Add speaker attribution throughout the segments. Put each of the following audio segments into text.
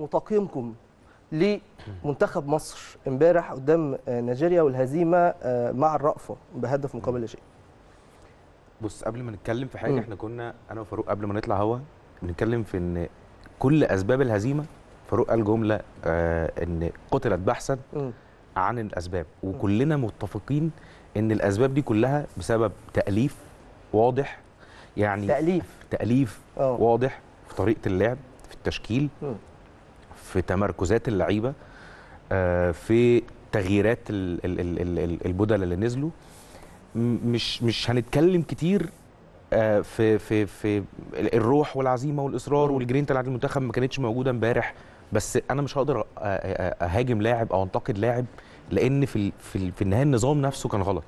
Speaker 1: وتقييمكم لمنتخب مصر امبارح قدام آه، نيجيريا والهزيمه آه، مع الرأفه بهدف مقابل لا شيء. بص قبل ما نتكلم في حاجه م. احنا كنا انا وفاروق قبل ما نطلع هوا بنتكلم في ان كل اسباب الهزيمه فاروق قال جمله آه ان قتلت بحثا م. عن الاسباب وكلنا متفقين ان الاسباب دي كلها بسبب تاليف واضح يعني تاليف تاليف أوه. واضح في طريقه اللعب في التشكيل م. في تمركزات اللعيبه آه، في تغييرات البدل اللي نزلوا مش مش هنتكلم كتير آه، في في في الروح والعزيمه والاصرار والجرينتا بتاعت المنتخب ما كانتش موجوده امبارح بس انا مش هقدر اهاجم لاعب او انتقد لاعب لان في في, في النهايه النظام نفسه كان غلط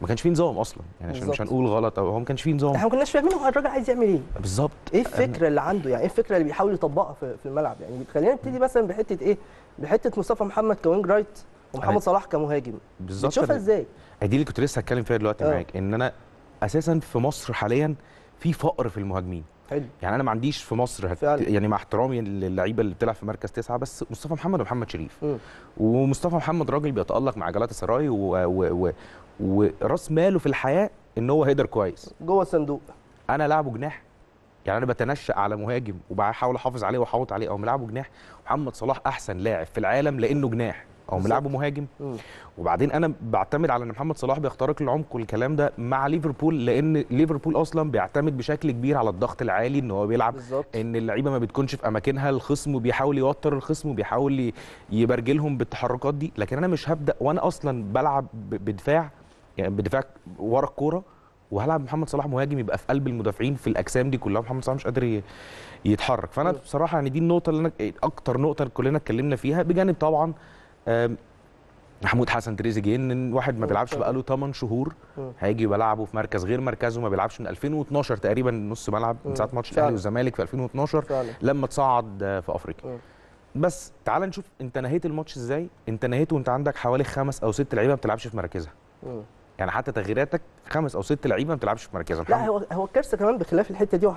Speaker 1: ما كانش فيه نظام اصلا يعني عشان مش هنقول غلط او هو ما كانش فيه نظام احنا ما كناش فاهمين هو الراجل عايز يعمل ايه بالظبط ايه الفكره أنا... اللي عنده يعني ايه الفكره اللي بيحاول يطبقها في, في الملعب يعني خلينا نبتدي مثلا بحته ايه بحته مصطفى محمد كوينج رايت ومحمد صلاح كمهاجم بالظبط بتشوفها ازاي دي اللي كنت لسه هتكلم فيها دلوقتي أه. معاك ان انا اساسا في مصر حاليا في فقر في المهاجمين حلو. يعني انا ما عنديش في مصر هت... فعلا. يعني مع احترامي للعيبه اللي بتلعب في مركز تسعه بس مصطفى محمد ومحمد شريف م. ومصطفى محمد راجل بيتالق مع جلاله سراي وراس و... و... و... ماله في الحياه ان هو هيدر كويس جوه الصندوق انا لاعبه جناح يعني انا بتنشأ على مهاجم وبحاول احافظ عليه واحوط عليه او ملعبه جناح محمد صلاح احسن لاعب في العالم لانه جناح او ملعبه مهاجم وبعدين انا بعتمد على ان محمد صلاح بيخترق العمق والكلام ده مع ليفربول لان ليفربول اصلا بيعتمد بشكل كبير على الضغط العالي ان هو بيلعب بالزبط. ان اللعيبه ما بتكونش في اماكنها الخصم بيحاول يوتر الخصم وبيحاول يبرجلهم بالتحركات دي لكن انا مش هبدا وانا اصلا بلعب بدفاع يعني بدفاع ورا الكوره وهلعب محمد صلاح مهاجم يبقى في قلب المدافعين في الاجسام دي كلها محمد صلاح مش قادر يتحرك فانا بصراحه يعني دي النقطه اللي انا اكتر نقطه كلنا اتكلمنا فيها بجانب طبعا محمود حسن تريزيجيه ان واحد ما بيلعبش بقاله 8 شهور هيجي بلعبه في مركز غير مركزه ما بيلعبش من 2012 تقريبا نص ملعب من ساعه ماتش الاهلي والزمالك في 2012 فعلا. لما تصعد آه، في افريقيا بس تعال نشوف انت نهيت الماتش ازاي انت نهيت وانت عندك حوالي خمس او ست لعيبه ما بتلعبش في مراكزها يعني حتى تغييراتك خمس او ست لعيبه ما بتلعبش في مراكزها لا هو هو الكارثه كمان بخلاف الحته دي